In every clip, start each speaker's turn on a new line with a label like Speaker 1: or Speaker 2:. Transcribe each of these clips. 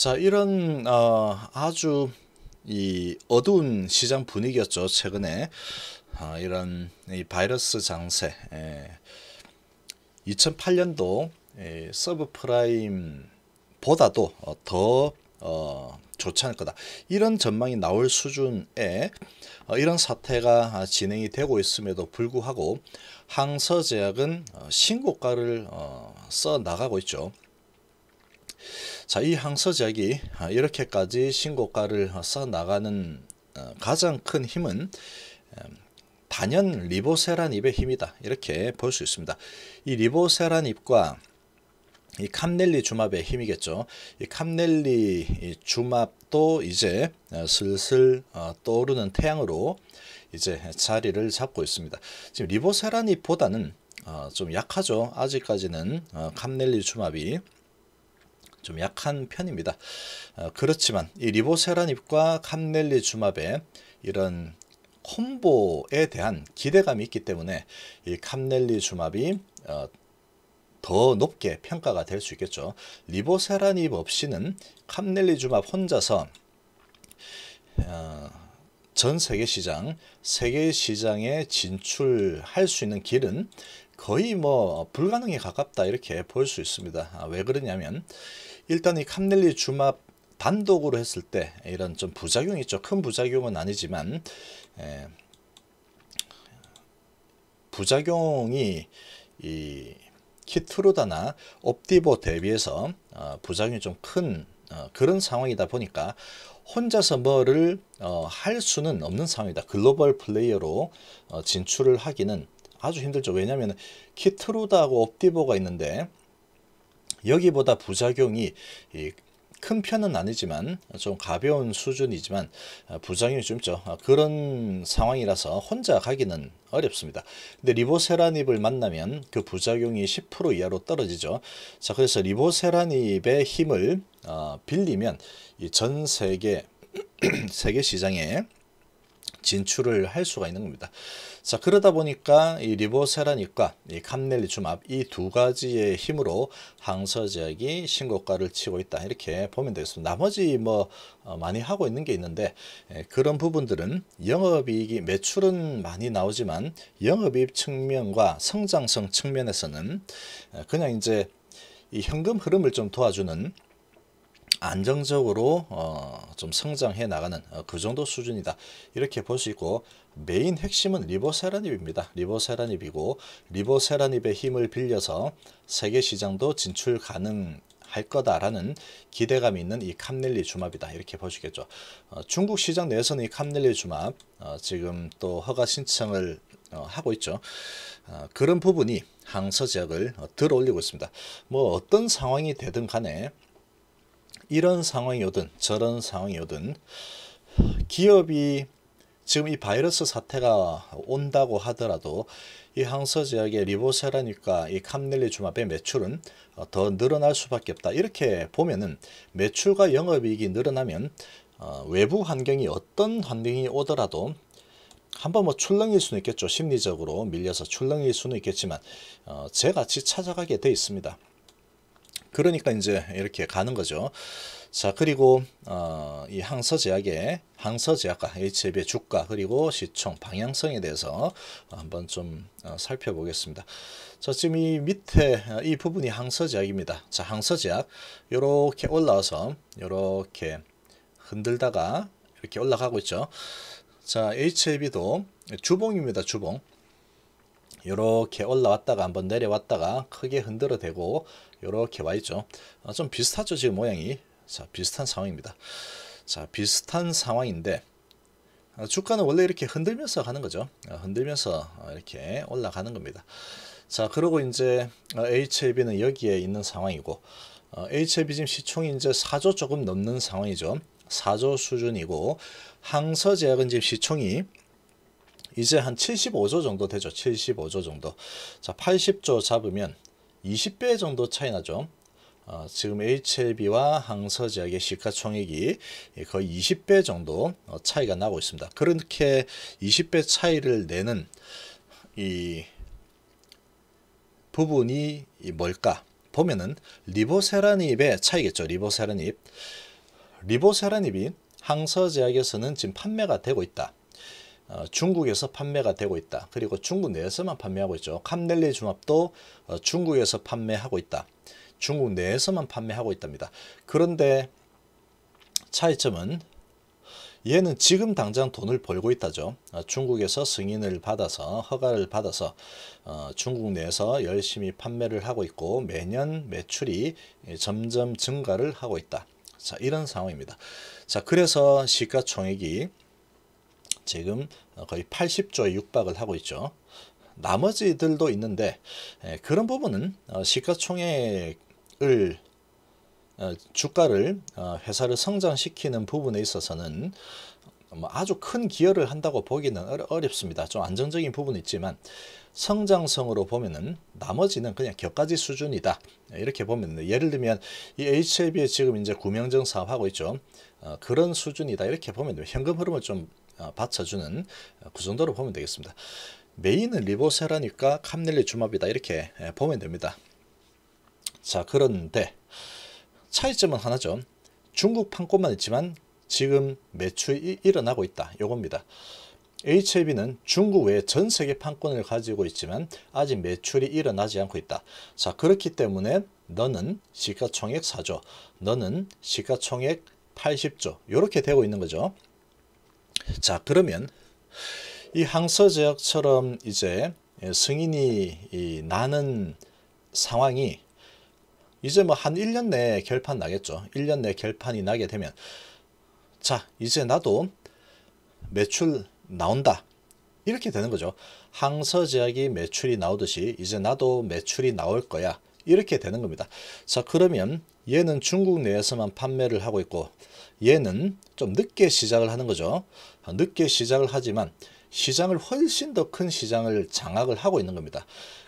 Speaker 1: 자, 이런 어, 아주 이 어두운 시장 분위기였죠. 최근에 어, 이런 이 바이러스 장세. 예. 2008년도 예, 서브프라임보다도 어, 더 어, 좋지 않을 거다. 이런 전망이 나올 수준의 어, 이런 사태가 진행이 되고 있음에도 불구하고 항서제약은 어, 신고가를 어, 써 나가고 있죠. 자, 이 항서제약이 아, 이렇게까지 신고가를 어, 써 나가는 어, 가장 큰 힘은 음, 단연 리보세란입의 힘이다. 이렇게 볼 수 있습니다. 이 리보세란입과 이 캄넬리 주맙의 힘이겠죠. 이 캄넬리 주맙도 이제 어, 슬슬 떠오르는 태양으로 이제 자리를 잡고 있습니다. 지금 리보세란입보다는 좀 약하죠. 아직까지는 캄넬리 주맙이 좀 약한 편입니다. 어, 그렇지만 이 리보세라닙과 캄넬리 주마베 이런 콤보에 대한 기대감이 있기 때문에 이 캄넬리 주마비 어, 더 높게 평가가 될 수 있겠죠. 리보세라닙 없이는 캄넬리 주마비 혼자서 어, 전 세계 시장, 세계 시장에 진출할 수 있는 길은 거의 뭐 불가능에 가깝다 이렇게 볼 수 있습니다. 아, 왜 그러냐면 일단 이 캄넬리 주마 단독으로 했을 때 이런 좀 부작용이 있죠. 큰 부작용은 아니지만 에, 예, 부작용이 이키트로다나 옵티보 대비해서 어, 부작용이 좀큰 어, 그런 상황이다 보니까 혼자서 뭐를 어, 할 수는 없는 상황이다. 글로벌 플레이어로 어, 진출을 하기는 아주 힘들죠. 왜냐하면 키트로다하고 옵티보가 있는데 여기보다 부작용이 큰 편은 아니지만 좀 가벼운 수준이지만 아, 부작용이 좀 있죠. 아, 그런 상황이라서 혼자 가기는 어렵습니다. 근데 리보세라닙을 만나면 그 부작용이 10% 이하로 떨어지죠. 자 그래서 리보세라닙의 힘을 아, 빌리면 전 세계 세계 시장에 진출을 할 수가 있는 겁니다. 자 그러다 보니까 이리보세라닉과이 캄넬리춤압 이두 가지의 힘으로 항서제약이 신고가를 치고 있다 이렇게 보면 되겠습니다. 나머지 뭐 어, 많이 하고 있는 게 있는데 예, 그런 부분들은 영업이익이 매출은 많이 나오지만 영업이익 측면과 성장성 측면에서는 어, 그냥 이제 이 현금 흐름을 좀 도와주는 안정적으로 어, 좀 성장해 나가는 어, 그 정도 수준이다 이렇게 볼 수 있고 메인 핵심은 리버세라닙입니다. 리버세라닙이고 리버세라닙의 힘을 빌려서 세계 시장도 진출 가능 할 거다라는 기대감이 있는 이 캄넬리 주맙이다 이렇게 보시겠죠 어, 중국 시장 내에서는 이 캄넬리 주맙 어, 지금 또 허가 신청을 어, 하고 있죠 어, 그런 부분이 항서 지역을 어, 들어올리고 있습니다 뭐 어떤 상황이 되든 간에 이런 상황이 오든 저런 상황이 오든 기업이 지금 이 바이러스 사태가 온다고 하더라도 이 항서 지역의 리보세라니까 이 캄넬리 주마의 매출은 더 늘어날 수밖에 없다. 이렇게 보면은 매출과 영업이익이 늘어나면 어, 외부 환경이 어떤 환경이 오더라도 한번 뭐 출렁일 수는 있겠죠. 심리적으로 밀려서 출렁일 수는 있겠지만 어, 제같이 찾아가게 돼 있습니다. 그러니까 이제 이렇게 가는 거죠. 자 그리고 어, 이 항서제약의 항서제약과 HLB의 주가 그리고 시총 방향성에 대해서 한번 좀 어, 살펴보겠습니다. 자 지금 이 밑에 어, 이 부분이 항서제약입니다. 자 항서제약 이렇게 올라와서 이렇게 흔들다가 이렇게 올라가고 있죠. 자 HLB도 주봉입니다. 주봉 이렇게 올라왔다가 한번 내려왔다가 크게 흔들어 대고 이렇게 와 있죠. 아, 좀 비슷하죠 지금 모양이. 자 비슷한 상황입니다. 자 비슷한 상황인데 아, 주가는 원래 이렇게 흔들면서 가는 거죠. 아, 흔들면서 아, 이렇게 올라가는 겁니다. 자 그리고 이제 아, HAB는 여기에 있는 상황이고 아, HAB 지금 시총이 이제 4조 조금 넘는 상황이죠. 4조 수준이고 항서제약은 지금 시총이 이제 한 75조 정도 되죠. 75조 정도. 자, 80조 잡으면 20배 정도 차이 나죠. 어, 지금 HLB와 항서제약의 시가총액이 거의 20배 정도 어, 차이가 나고 있습니다. 그렇게 20배 차이를 내는 이 부분이 뭘까? 보면은 리보세라닙의 차이겠죠. 리보세라닙. 리보세라닙이 항서제약에서는 지금 판매가 되고 있다. 어, 중국에서 판매가 되고 있다. 그리고 중국 내에서만 판매하고 있죠. 캄넬리 중맙도 어, 중국에서 판매하고 있다. 중국 내에서만 판매하고 있답니다. 그런데 차이점은 얘는 지금 당장 돈을 벌고 있다죠. 어, 중국에서 승인을 받아서 허가를 받아서 중국 내에서 열심히 판매를 하고 있고 매년 매출이 점점 증가를 하고 있다. 자 이런 상황입니다. 자 그래서 시가총액이 지금 거의 80조에 육박을 하고 있죠. 나머지들도 있는데 예, 그런 부분은 어, 시가총액을 어, 주가를 어, 회사를 성장시키는 부분에 있어서는 뭐 아주 큰 기여를 한다고 보기는 어렵습니다. 좀 안정적인 부분이 있지만 성장성으로 보면은 나머지는 그냥 격가지 수준이다. 이렇게 보면 예를 들면 이 HLB에 지금 이제 구명정 사업하고 있죠. 어, 그런 수준이다. 이렇게 보면 현금 흐름을 좀 어, 받쳐주는 그 정도로 보면 되겠습니다. 메인은 리보세라니까 캄넬리 주맙이다 이렇게 예, 보면 됩니다. 자 그런데 차이점은 하나죠. 중국 판권만 있지만 지금 매출이 일어나고 있다. 요겁니다. HAB는 중국 외 전 세계 판권을 가지고 있지만 아직 매출이 일어나지 않고 있다. 자 그렇기 때문에 너는 시가총액 4조, 너는 시가총액 80조 이렇게 되고 있는 거죠. 자 그러면 이 항서제약처럼 이제 승인이 나는 상황이 이제 뭐 한 1년 내에 결판 나겠죠. 1년 내에 결판이 나게 되면 자 이제 나도 매출 나온다. 이렇게 되는 거죠. 항서제약이 매출이 나오듯이 이제 나도 매출이 나올 거야. 이렇게 되는 겁니다. 자 그러면 얘는 중국 내에서만 판매를 하고 있고 얘는 좀 늦게 시작을 하는 거죠. 늦게 시작을 하지만 시장을 훨씬 더 큰 시장을 장악을 하고 있는 겁니다.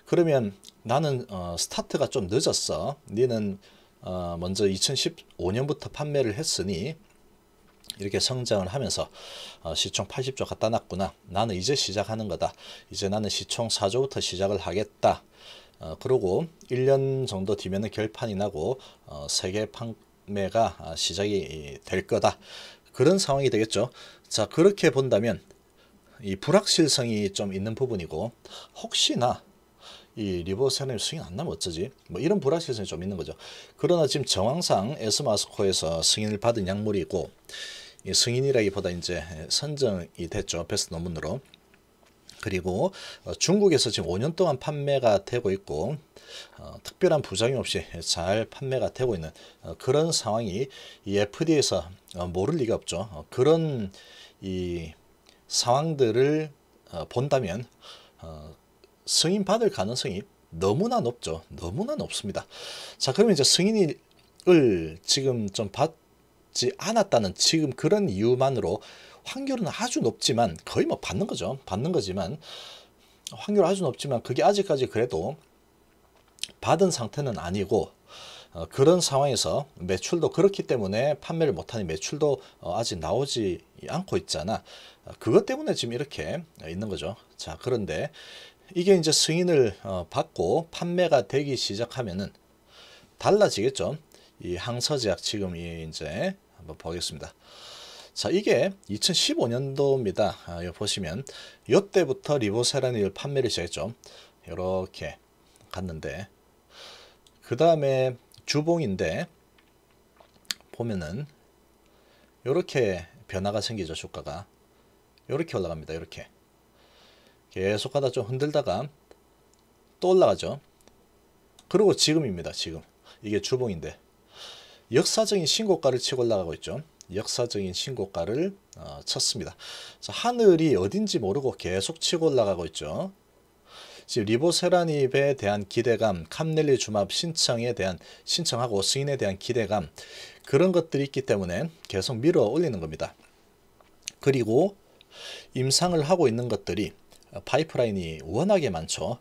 Speaker 1: 그러면 나는 어, 스타트가 좀 늦었어. 니는 어, 먼저 2015년부터 판매를 했으니 이렇게 성장을 하면서 어, 시총 80조 갖다 놨구나. 나는 이제 시작하는 거다. 이제 나는 시총 4조부터 시작을 하겠다. 어, 그러고 1년 정도 뒤면 결판이 나고 어, 세계 판매가 아, 시작이 될 거다. 그런 상황이 되겠죠. 자 그렇게 본다면 이 불확실성이 좀 있는 부분이고 혹시나 이리버세 승인 안 나면 어쩌지? 뭐 이런 불확실성이 좀 있는 거죠. 그러나 지금 정황상 에스마스코에서 승인을 받은 약물이고 승인이라기보다 이제 선정이 됐죠. 베스트 논문으로. 그리고 어, 중국에서 지금 5년 동안 판매가 되고 있고 어, 특별한 부작용 없이 잘 판매가 되고 있는 어, 그런 상황이 이 FDA에서 어, 모를 리가 없죠. 어, 그런 이 상황들을 어, 본다면 어, 승인 받을 가능성이 너무나 높죠. 너무나 높습니다. 자, 그러면 이제 승인을 지금 좀 받지 않았다는 지금 그런 이유만으로 확률은 아주 높지만 거의 뭐 받는 거죠. 받는 거지만 확률은 아주 높지만 그게 아직까지 그래도 받은 상태는 아니고 어, 그런 상황에서 매출도 그렇기 때문에 판매를 못하니 매출도 어, 아직 나오지 않고 있잖아. 어, 그것 때문에 지금 이렇게 어, 있는 거죠. 자, 그런데 이게 이제 승인을 어, 받고 판매가 되기 시작하면은 달라지겠죠. 이 항서제약 지금 이 이제 한번 보겠습니다. 자 이게 2015년도입니다. 아, 여기 보시면 이때부터 리보세라닐 판매를 시작했죠. 이렇게 갔는데 그 다음에 주봉인데 보면은 이렇게 변화가 생기죠 주가가 이렇게 올라갑니다 이렇게 계속 하다 좀 흔들다가 또 올라가죠 그리고 지금입니다 지금 이게 주봉인데 역사적인 신고가를 치고 올라가고 있죠 역사적인 신고가를 어, 쳤습니다. 그래서 하늘이 어딘지 모르고 계속 치고 올라가고 있죠. 지금 리보세라닙에 대한 기대감, 캄넬리 주합 신청에 대한 신청하고 승인에 대한 기대감 그런 것들이 있기 때문에 계속 밀어 올리는 겁니다. 그리고 임상을 하고 있는 것들이 어, 파이프라인이 워낙에 많죠.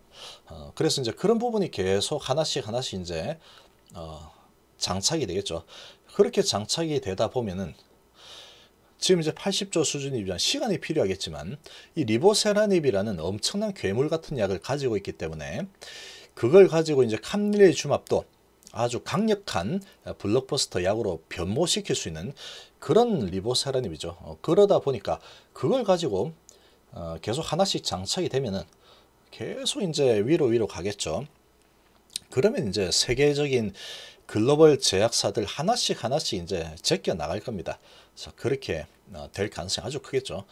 Speaker 1: 어, 그래서 이제 그런 부분이 계속 하나씩 하나씩 이제 어, 장착이 되겠죠. 그렇게 장착이 되다 보면은 지금 이제 80조 수준이면 시간이 필요하겠지만 이 리보세라닙이라는 엄청난 괴물 같은 약을 가지고 있기 때문에 그걸 가지고 이제 캄릴리 주맙도 아주 강력한 블록버스터 약으로 변모시킬 수 있는 그런 리보세라닙이죠. 어, 그러다 보니까 그걸 가지고 어, 계속 하나씩 장착이 되면은 계속 이제 위로 위로 가겠죠. 그러면 이제 세계적인 글로벌 제약사들 하나씩 하나씩 이제 제껴 나갈 겁니다. 자, 그렇게 어, 될 가능성이 아주 크겠죠.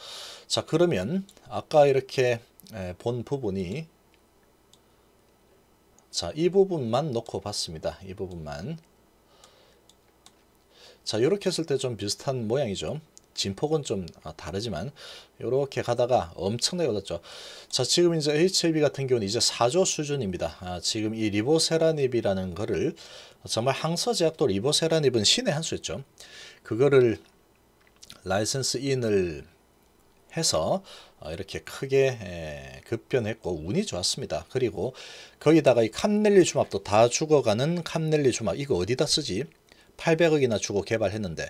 Speaker 1: 자, 그러면 아까 이렇게 본 부분이 자, 이 부분만 놓고 봤습니다. 이 부분만. 자, 이렇게 했을 때 좀 비슷한 모양이죠. 진폭은 좀 아, 다르지만 이렇게 가다가 엄청나게 올랐죠. 자 지금 이제 HAB 같은 경우는 이제 4조 수준입니다. 아, 지금 이 리보세라닙이라는 거를 정말 항서제약도 리보세라닙은 신의 한 수였죠. 그거를 라이선스 인을 해서 어, 이렇게 크게 급변했고 운이 좋았습니다. 그리고 거기다가 이 캄넬리 주합도 다 죽어가는 캄넬리 주합 이거 어디다 쓰지? 800억이나 주고 개발했는데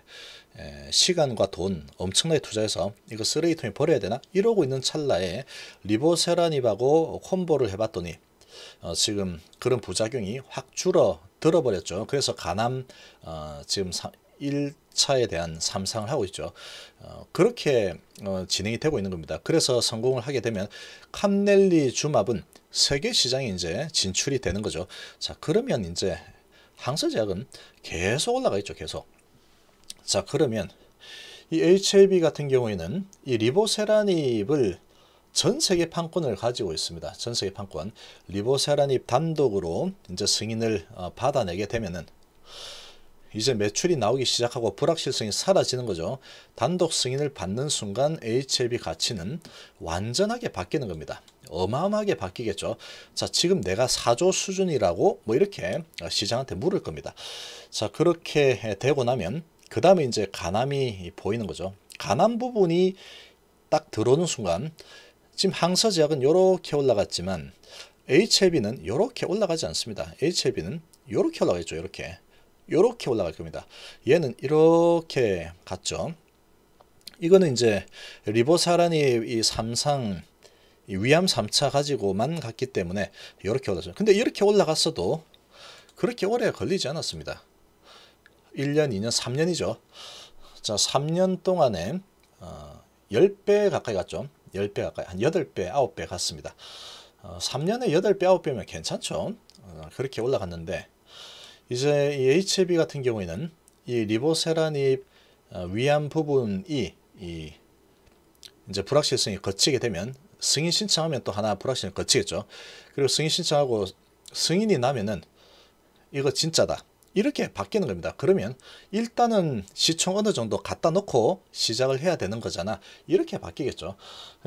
Speaker 1: 에, 시간과 돈 엄청나게 투자해서 이거 쓰레기통에 버려야 되나? 이러고 있는 찰나에 리보세라닙하고 콤보를 해봤더니 어, 지금 그런 부작용이 확 줄어 들어버렸죠. 그래서 가암 어, 지금 1차에 대한 삼상을 하고 있죠. 어, 그렇게 어, 진행이 되고 있는 겁니다. 그래서 성공을 하게 되면 캄넬리 주마은 세계 시장에 이제 진출이 되는 거죠. 자 그러면 이제 항서제약은 계속 올라가 있죠. 계속. 자 그러면 이 HIV 같은 경우에는 이 리보세라닙을 전 세계 판권을 가지고 있습니다. 전 세계 판권. 리보세라닙 단독으로 이제 승인을 어, 받아내게 되면은 이제 매출이 나오기 시작하고 불확실성이 사라지는 거죠. 단독 승인을 받는 순간 HIV 가치는 완전하게 바뀌는 겁니다. 어마어마하게 바뀌겠죠. 자, 지금 내가 4조 수준이라고 뭐 이렇게 시장한테 물을 겁니다. 자, 그렇게 되고 나면 그 다음에 이제 가남이 보이는 거죠. 가남 부분이 딱 들어오는 순간 지금 항서제약은 이렇게 올라갔지만 HLB는 이렇게 올라가지 않습니다. HLB는 이렇게 올라가죠. 겠 이렇게. 이렇게 올라갈 겁니다. 얘는 이렇게 갔죠. 이거는 이제 리보사란이 이 삼상 위암 3차 가지고만 갔기 때문에 이렇게 올랐어요. 근데 이렇게 올라갔어도 그렇게 오래 걸리지 않았습니다. 1년, 2년, 3년이죠. 자, 3년 동안에 어, 10배 가까이 갔죠. 10배 가까이, 한 8배, 9배 갔습니다. 어, 3년에 8배, 9배면 괜찮죠. 어, 그렇게 올라갔는데 이제 이 HB 같은 경우에는 이 리보세라닙 어, 위암 부분이 이 이제 불확실성이 거치게 되면 승인 신청하면 또 하나 프로덕션 거치겠죠. 그리고 승인 신청하고 승인이 나면은 이거 진짜다. 이렇게 바뀌는 겁니다. 그러면 일단은 시총 어느 정도 갖다 놓고 시작을 해야 되는 거잖아. 이렇게 바뀌겠죠.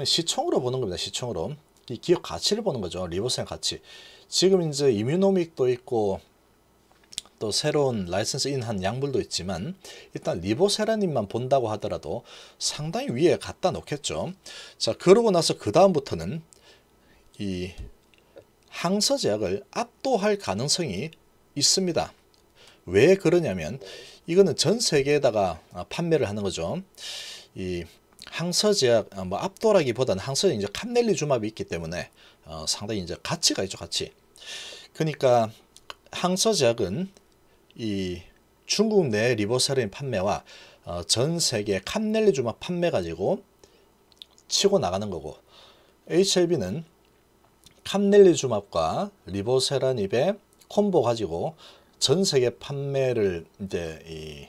Speaker 1: 시총으로 보는 겁니다. 시총으로. 이 기업 가치를 보는 거죠. 리보센 가치. 지금 이제 이뮤노믹도 있고 또 새로운 라이선스인한 약물도 있지만 일단 리보세라닌만 본다고 하더라도 상당히 위에 갖다 놓겠죠. 자 그러고 나서 그 다음부터는 이 항서제약을 압도할 가능성이 있습니다. 왜 그러냐면 이거는 전 세계에다가 아, 판매를 하는 거죠. 이 항서제약 아, 뭐 압도라기보다는 항서제 이제 캄넬리주마비 있기 때문에 어, 상당히 이제 가치가 있죠 가치. 그러니까 항서제약은 이 중국 내 리보세린 판매와 어, 전 세계 캄넬리 주마 판매 가지고 치고 나가는 거고 HLB는 캄넬리 주맙과 리보세라닙의 콤보 가지고 전 세계 판매를 이제 이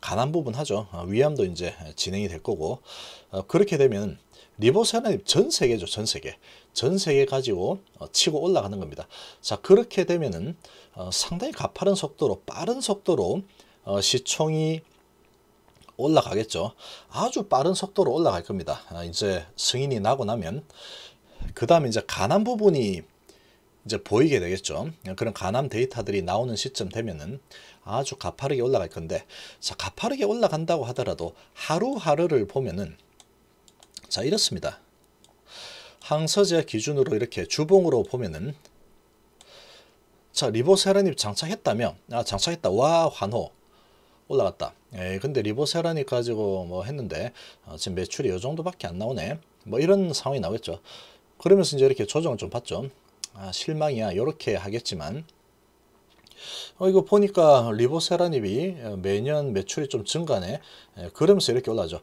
Speaker 1: 가난 부분 하죠. 어, 위암도 이제 진행이 될 거고 어, 그렇게 되면 리보세라닙 전 세계죠. 전 세계 전 세계 가지고 어, 치고 올라가는 겁니다. 자 그렇게 되면은 어, 상당히 가파른 속도로 빠른 속도로 어, 시총이 올라가겠죠. 아주 빠른 속도로 올라갈 겁니다. 아, 이제 승인이 나고 나면 그 다음에 이제 가난 부분이 이제 보이게 되겠죠. 그런 가남 데이터들이 나오는 시점 되면은 아주 가파르게 올라갈 건데 자 가파르게 올라간다고 하더라도 하루하루를 보면은 자 이렇습니다. 항서제 기준으로 이렇게 주봉으로 보면은 자 리보세라닙 장착했다면 아 장착했다 와 환호 올라갔다 에 근데 리보세라닙 가지고 뭐 했는데 어, 지금 매출이 요 정도밖에 안 나오네 뭐 이런 상황이 나오겠죠 그러면서 이제 이렇게 조정을 좀봤죠아 실망이야 요렇게 하겠지만 어, 이거 보니까 리보세라닙이 어, 매년 매출이 좀 증가네. 그러면서 이렇게 올라죠.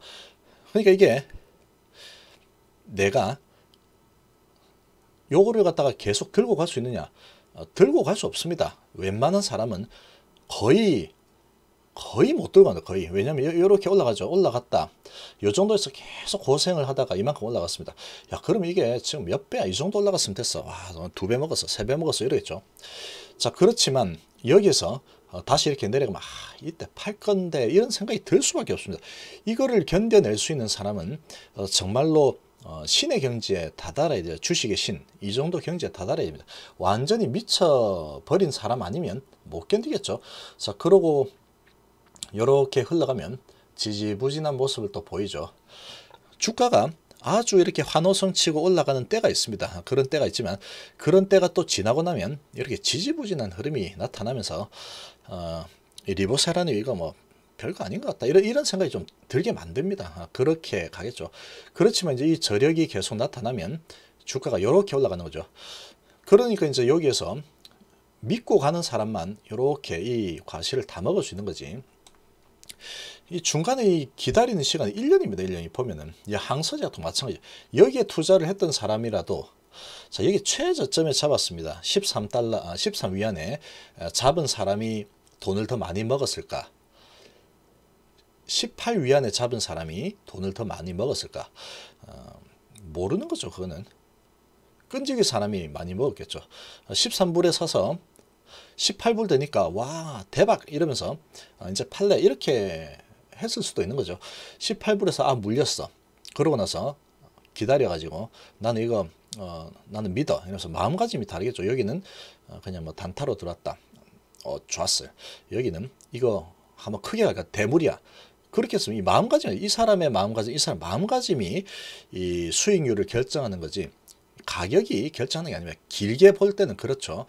Speaker 1: 그러니까 이게 내가 요거를 갖다가 계속 들고 갈 수 있느냐? 어, 들고 갈 수 없습니다. 웬만한 사람은 거의 거의 못 들고 간다 거의 왜냐면 이렇게 올라가죠 올라갔다 요 정도에서 계속 고생을 하다가 이만큼 올라갔습니다 야 그럼 이게 지금 몇 배야 이 정도 올라갔으면 됐어 와두 배 먹었어 세 배 먹었어 이러겠죠 자 그렇지만 여기서 어, 다시 이렇게 내려가면 아 이때 팔 건데 이런 생각이 들 수밖에 없습니다 이거를 견뎌낼 수 있는 사람은 어, 정말로 어, 신의 경지에 다다라야 돼요. 주식의 신. 이 정도 경지에 다다라야 됩니다. 완전히 미쳐버린 사람 아니면 못 견디겠죠. 자, 그러고 이렇게 흘러가면 지지부진한 모습을 또 보이죠. 주가가 아주 이렇게 환호성 치고 올라가는 때가 있습니다. 그런 때가 있지만 그런 때가 또 지나고 나면 이렇게 지지부진한 흐름이 나타나면서 어, 리보세라는 이거뭐 별거 아닌 것 같다. 이런, 이런 생각이 좀 들게 만듭니다. 아, 그렇게 가겠죠. 그렇지만 이제 이 저력이 계속 나타나면 주가가 이렇게 올라가는 거죠. 그러니까 이제 여기에서 믿고 가는 사람만 이렇게 이 과실을 다 먹을 수 있는 거지. 이 중간에 이 기다리는 시간이 1년입니다. 1년이 보면은. 이 항서제약도 마찬가지. 여기에 투자를 했던 사람이라도 자, 여기 최저점에 잡았습니다. 13달러, 아, 13위안에 잡은 사람이 돈을 더 많이 먹었을까? 18위안에 잡은 사람이 돈을 더 많이 먹었을까? 어, 모르는 거죠, 그거는. 끈질기 사람이 많이 먹었겠죠. 13불에 서서 18불 되니까 와 대박 이러면서 어, 이제 팔래 이렇게 했을 수도 있는 거죠. 18불에서 아 물렸어. 그러고 나서 기다려가지고 나는 이거 어, 나는 믿어 이러면서 마음가짐이 다르겠죠. 여기는 어, 그냥 뭐 단타로 들어왔다. 어, 좋았어요. 여기는 이거 한번 크게 갈까 대물이야. 그렇겠으면 이 마음가짐, 이 사람의 마음가짐, 이 사람 마음가짐이 이 수익률을 결정하는 거지. 가격이 결정하는 게 아니라 길게 볼 때는 그렇죠.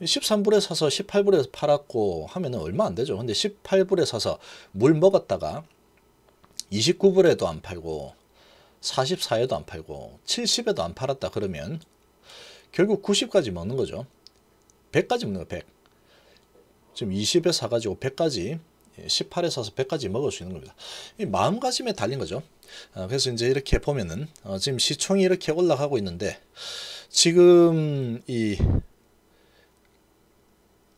Speaker 1: 13불에 사서 18불에 팔았고 하면 얼마 안 되죠. 근데 18불에 사서 물 먹었다가 29불에도 안 팔고 44에도 안 팔고 70에도 안 팔았다 그러면 결국 90까지 먹는 거죠. 100까지 먹는 거 100. 지금 20에 사가지고 100까지 18에서 100까지 먹을 수 있는 겁니다. 마음가짐에 달린 거죠. 아, 그래서 이제 이렇게 보면은 어, 지금 시총이 이렇게 올라가고 있는데 지금 이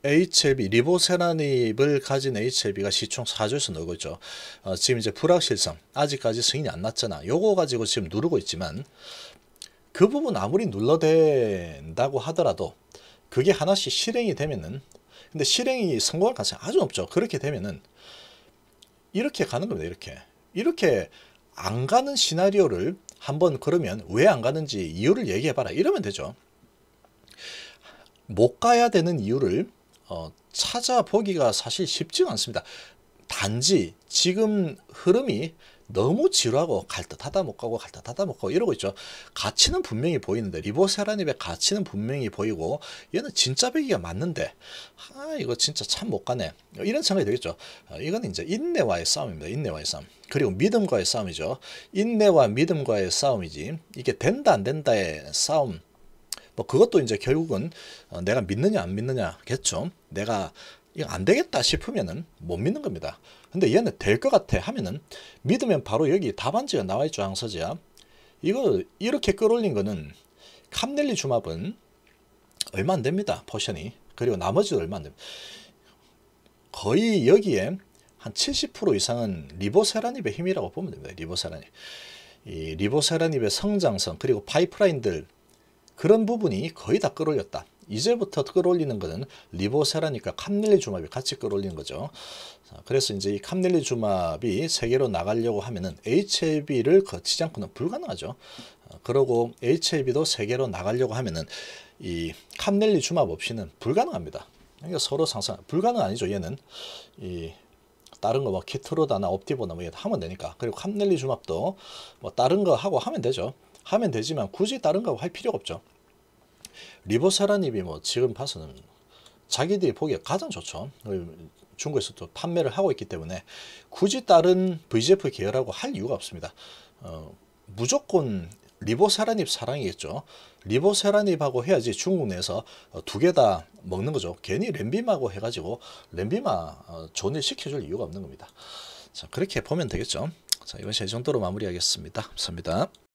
Speaker 1: HLB, 리보세라닙을 가진 HLB가 시총 4조에서 나고 있죠. 어, 지금 이제 불확실성, 아직까지 승인이 안 났잖아. 요거 가지고 지금 누르고 있지만 그 부분 아무리 눌러댄다고 하더라도 그게 하나씩 실행이 되면은 근데 실행이 성공할 가능성이 아주 높죠. 그렇게 되면은 이렇게 가는 겁니다. 이렇게. 이렇게 안 가는 시나리오를 한번 그러면 왜 안 가는지 이유를 얘기해봐라. 이러면 되죠. 못 가야 되는 이유를 어, 찾아보기가 사실 쉽지 않습니다. 단지 지금 흐름이 너무 지루하고 갈듯하다 못 가고 갈듯하다 못 가고 이러고 있죠. 가치는 분명히 보이는데 리보세라닙의 가치는 분명히 보이고 얘는 진짜 배기가 맞는데 아 이거 진짜 참 못 가네. 이런 생각이 들겠죠 어, 이건 이제 인내와의 싸움입니다. 인내와의 싸움. 그리고 믿음과의 싸움이죠. 인내와 믿음과의 싸움이지 이게 된다 안 된다의 싸움 뭐 그것도 이제 결국은 어, 내가 믿느냐 안 믿느냐겠죠. 내가 이거 안 되겠다 싶으면은 못 믿는 겁니다. 근데 얘는 될 것 같아 하면은 믿으면 바로 여기 답안지가 나와 있죠 항서지야 이거 이렇게 끌어올린 거는 캄넬리 주합은 얼마 안 됩니다 포션이 그리고 나머지도 얼마 안 됩니다 거의 여기에 한 70% 이상은 리보세라닙의 힘이라고 보면 됩니다 리보세라닙 이 리보세라닙의 성장성 그리고 파이프라인들 그런 부분이 거의 다 끌어올렸다 이제부터 끌어올리는 것은 리보세라니까 캄넬리주마비 같이 끌어올리는 거죠. 그래서 이제 이 캄릴리 주마비 세계로 나가려고 하면은 HAB를 거치지 않고는 불가능하죠. 어, 그러고 HAB도 세계로 나가려고 하면은 이 캄릴리 주맙 없이는 불가능합니다. 그러니까 서로 상상 불가능 아니죠. 얘는 이 다른 거 뭐 키트로다나 옵티보나 뭐 하면 되니까 그리고 캄넬리주마비도뭐 다른 거 하고 하면 되죠. 하면 되지만 굳이 다른 거 할 필요가 없죠. 리보세라닙이 뭐 지금 봐서는 자기들이 보기에 가장 좋죠. 그 중국에서 또 판매를 하고 있기 때문에 굳이 다른 VGF 계열하고 할 이유가 없습니다. 어, 무조건 리보세라닙 사랑이겠죠. 리보세라닙하고 해야지 중국 내에서 어, 두개 다 먹는 거죠. 괜히 렌비마고 해가지고 렌비마 어, 존을 시켜줄 이유가 없는 겁니다. 자 그렇게 보면 되겠죠. 자 이번 시간 정도로 마무리하겠습니다. 감사합니다.